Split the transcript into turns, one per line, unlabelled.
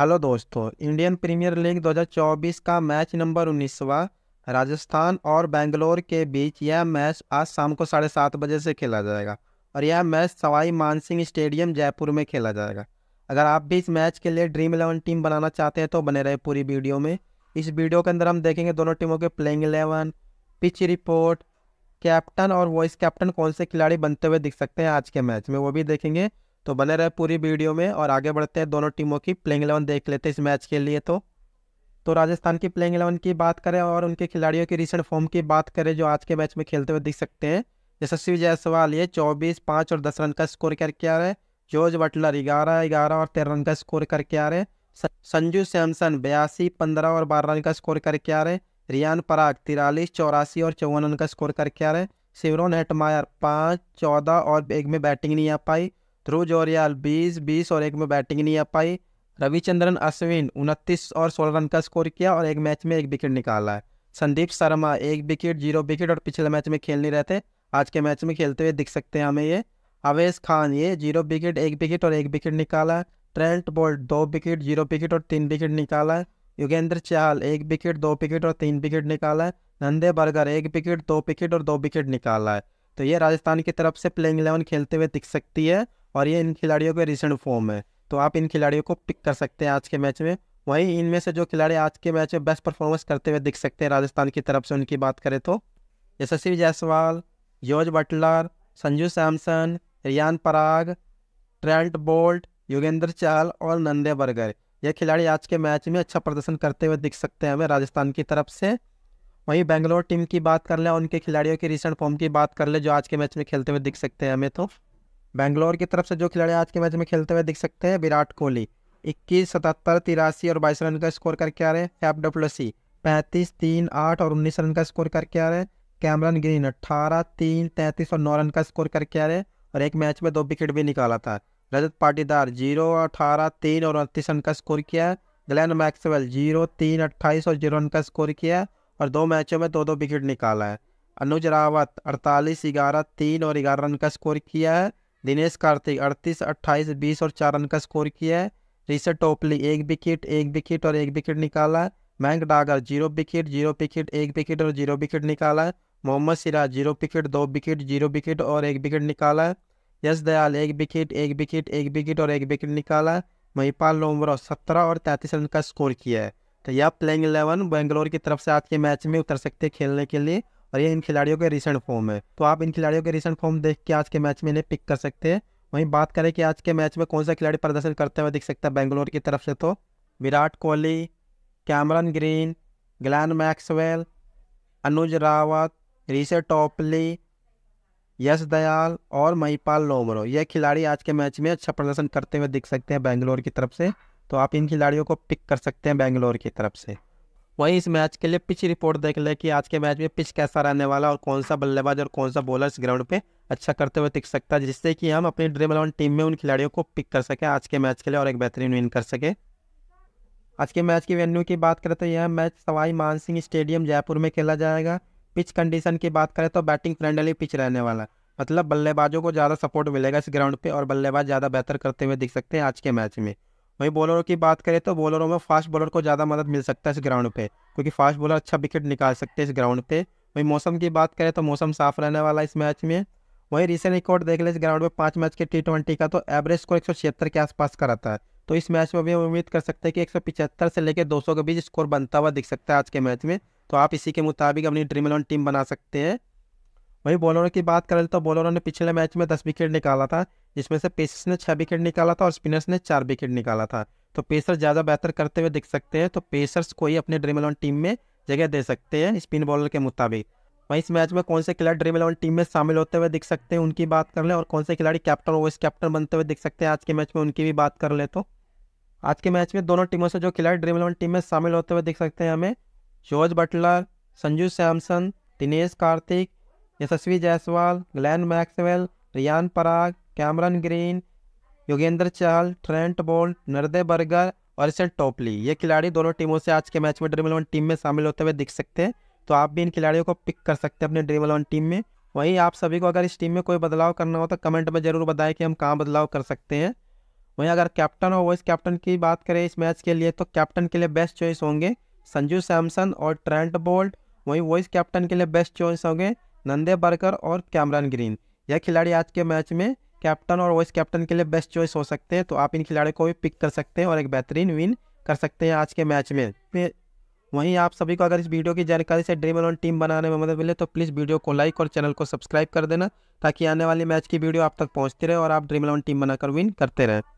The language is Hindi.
हेलो दोस्तों इंडियन प्रीमियर लीग 2024 का मैच नंबर उन्नीसवा राजस्थान और बेंगलोर के बीच यह मैच आज शाम को साढ़े सात बजे से खेला जाएगा और यह मैच सवाई मानसिंह स्टेडियम जयपुर में खेला जाएगा अगर आप भी इस मैच के लिए ड्रीम इलेवन टीम बनाना चाहते हैं तो बने रहे पूरी वीडियो में इस वीडियो के अंदर हम देखेंगे दोनों टीमों के playing eleven pitch report captain और वॉइस कैप्टन कौन से खिलाड़ी बनते हुए दिख सकते हैं आज के मैच में वो भी देखेंगे तो बने रहे पूरी वीडियो में और आगे बढ़ते हैं दोनों टीमों की प्लेइंग इलेवन देख लेते हैं इस मैच के लिए तो तो राजस्थान की प्लेइंग इलेवन की बात करें और उनके खिलाड़ियों की रिसेंट फॉर्म की बात करें जो आज के मैच में खेलते हुए दिख सकते हैं यशस्वी जायसवाल ये चौबीस पाँच और दस रन का स्कोर करके आ रहे हैं जॉर्ज बटलर ग्यारह ग्यारह और तेरह रन का स्कोर करके आ रहे हैं संजू सैमसन बयासी पंद्रह और बारह रन का स्कोर करके आ रहे हैं रियान पराग तिरालीस चौरासी और चौवन रन का स्कोर करके आ रहे हैं शिवरोन हेटमायर पाँच चौदह और एक में बैटिंग नहीं आ पाई ध्रुव जौरियाल बीस बीस और एक में बैटिंग नहीं आ पाई रविचंद्रन अश्विन उनतीस और सोलह रन का स्कोर किया और एक मैच में एक विकेट निकाला है संदीप शर्मा एक विकेट जीरो विकेट और पिछले मैच में खेल नहीं रहे थे आज के मैच में खेलते हुए दिख सकते हैं हमें ये अवेश खान ये जीरो विकेट एक विकेट और एक विकेट निकाला ट्रेंट बोल्ट दो विकेट जीरो विकेट और तीन विकेट निकाला युगेंद्र चहल एक विकेट दो विकेट और तीन विकेट निकाला है नंदे बर्गर एक विकेट दो विकेट और दो विकेट निकाला है तो ये राजस्थान की तरफ से प्लेइंग इलेवन खेलते हुए दिख सकती है और ये इन खिलाड़ियों के रिसेंट फॉर्म है तो आप इन खिलाड़ियों को पिक कर सकते हैं आज के मैच में वहीं इनमें से जो खिलाड़ी आज के मैच में बेस्ट परफॉर्मेंस करते हुए दिख सकते हैं राजस्थान की तरफ से उनकी बात करें तो Yashasvi Jaiswal Jos Buttler Sanju Samson Riyan Parag Trent Boult Yogendra Chahal और नंदे बर्गर ये खिलाड़ी आज के मैच में अच्छा प्रदर्शन करते हुए दिख सकते हैं हमें राजस्थान की तरफ से वहीं बेंगलोर टीम की बात कर लें उनके खिलाड़ियों के रिसेंट फॉर्म की बात कर लें जो आज के मैच में खेलते हुए दिख सकते हैं हमें तो बेंगलोर की तरफ से जो खिलाड़ी आज के मैच में खेलते हुए दिख सकते हैं विराट कोहली इक्कीस सतहत्तर तिरासी और बाईस रन का स्कोर करके आ रहे हैं एफ डब्ल्यू पैंतीस तीन आठ और उन्नीस रन का स्कोर करके आ रहे हैं कैमरन ग्रीन अट्ठारह तीन तैंतीस और नौ रन का स्कोर करके आ रहे हैं और एक मैच में दो विकेट भी निकाला था रजत पाटीदार जीरो अठारह तीन और अड़तीस रन का स्कोर किया है ग्लैन मैक्सवेल जीरो तीन अट्ठाईस और जीरो रन का स्कोर किया है और दो मैचों में दो दो विकेट निकाला है अनुज रावत अड़तालीस ग्यारह तीन और ग्यारह रन का स्कोर किया है दिनेश कार्तिक अड़तीस अट्ठाईस बीस और चार रन का स्कोर किया है ऋषभ टोपली एक विकेट एक विकेट और एक विकेट निकाला है Dagar zero wicket zero wicket एक विकेट और जीरो विकेट निकाला है मोहम्मद सिराज जीरो विकेट दो विकेट जीरो विकेट और एक विकेट निकाला है यश दयाल एक विकेट एक विकेट एक विकेट और एक विकेट निकाला है महिपाल लोमरा सत्रह और तैंतीस रन का स्कोर किया है तो यह प्लेइंग इलेवन बेंगलोर की तरफ से आज के मैच में उतर सकते खेलने के लिए और ये इन खिलाड़ियों के रिसेंट फॉर्म है तो आप इन खिलाड़ियों के रिसेंट फॉर्म देख के आज के मैच में इन्हें पिक कर सकते हैं वहीं बात करें कि आज के मैच में कौन सा खिलाड़ी प्रदर्शन करते हुए दिख सकता है बेंगलोर की तरफ से तो Virat Kohli Cameron Green Glenn Maxwell Anuj Rawat Reece Topley Yash Dayal और महिपाल लोमरो ये खिलाड़ी आज के मैच में अच्छा प्रदर्शन करते हुए दिख सकते हैं बेंगलोर की तरफ से तो आप इन खिलाड़ियों को पिक कर सकते हैं बेंगलोर की तरफ से वहीं इस मैच के लिए पिच रिपोर्ट देख ले कि आज के मैच में पिच कैसा रहने वाला और कौन सा बल्लेबाज और कौन सा बॉलर इस ग्राउंड पे अच्छा करते हुए दिख सकता है जिससे कि हम अपनी ड्रीम अलेवन टीम में उन खिलाड़ियों को पिक कर सकें आज के मैच के लिए और एक बेहतरीन विन कर सके आज के मैच की वेन्यू की बात करें तो यह मैच सवाई मानसिंह स्टेडियम जयपुर में खेला जाएगा पिच कंडीशन की बात करें तो बैटिंग फ्रेंडली पिच रहने वाला मतलब बल्लेबाजों को ज़्यादा सपोर्ट मिलेगा इस ग्राउंड पे और बल्लेबाज ज़्यादा बेहतर करते हुए दिख सकते हैं आज के मैच में वहीं बॉलरों की बात करें तो बॉलरों में फास्ट बॉलर को ज़्यादा मदद मिल सकता है इस ग्राउंड पे क्योंकि फास्ट बॉलर अच्छा विकेट निकाल सकते हैं इस ग्राउंड पे वहीं मौसम की बात करें तो मौसम साफ रहने वाला इस मैच में वहीं रिसेंट रिकॉर्ड देख लें इस ग्राउंड में पाँच मैच के टी ट्वेंटी का तो एवरेज स्कोर एक के आसपास का रहता है तो इस मैच में भी हम उम्मीद कर सकते हैं कि एक से लेकर दो के बीच स्कोर बनता हुआ दिख सकता है आज के मैच में तो आप इसी के मुताबिक अपनी ड्रीम इलेवन टीम बना सकते हैं वहीं बॉलरों की बात करें तो बॉलरों ने पिछले मैच में दस विकेट निकाला था जिसमें से पेसर्स ने छः विकेट निकाला था और स्पिनर्स ने चार विकेट निकाला था तो पेसर ज़्यादा बेहतर करते हुए दिख सकते हैं तो पेसर्स को ही अपने ड्रीम इलेवन टीम में जगह दे सकते हैं स्पिन बॉलर के मुताबिक वहीं इस मैच में कौन से खिलाड़ी ड्रीम इलेवन टीम में शामिल होते हुए दिख सकते हैं उनकी बात कर लें और कौन से खिलाड़ी कैप्टन और वाइस कैप्टन बनते हुए दिख सकते हैं आज के मैच में उनकी भी बात कर ले तो आज के मैच में दोनों टीमों से जो खिलाड़ी ड्रीम इलेवन टीम में शामिल होते हुए दिख सकते हैं हमें George Buttler Sanju Samson Dinesh Karthik Yashasvi Jaiswal Glenn Maxwell Riyan Parag Cameron Green Yogendra Chahal Trent Boult नरदे बर्गर और इसे टोपली ये खिलाड़ी दोनों टीमों से आज के मैच में ड्रीम इलेवन टीम में शामिल होते हुए दिख सकते हैं तो आप भी इन खिलाड़ियों को पिक कर सकते हैं अपने ड्रीम इलेवन टीम में वहीं आप सभी को अगर इस टीम में कोई बदलाव करना हो तो कमेंट में ज़रूर बताएं कि हम कहाँ बदलाव कर सकते हैं वहीं अगर कैप्टन और वाइस कैप्टन की बात करें इस मैच के लिए तो कैप्टन के लिए बेस्ट चॉइस होंगे संजू सैमसन और ट्रेंट बोल्ट वहीं वाइस कैप्टन के लिए बेस्ट चॉइस होंगे नंदे बर्कर और कैमरन ग्रीन यह खिलाड़ी आज के मैच में कैप्टन और वाइस कैप्टन के लिए बेस्ट चॉइस हो सकते हैं तो आप इन खिलाड़ियों को भी पिक कर सकते हैं और एक बेहतरीन विन कर सकते हैं आज के मैच में वहीं आप सभी को अगर इस वीडियो की जानकारी से ड्रीम अलोन टीम बनाने में मदद मिले तो प्लीज़ वीडियो को लाइक और चैनल को सब्सक्राइब कर देना ताकि आने वाली मैच की वीडियो आप तक पहुँचती रहे और आप ड्रीम अलोन टीम बनाकर विन करते रहें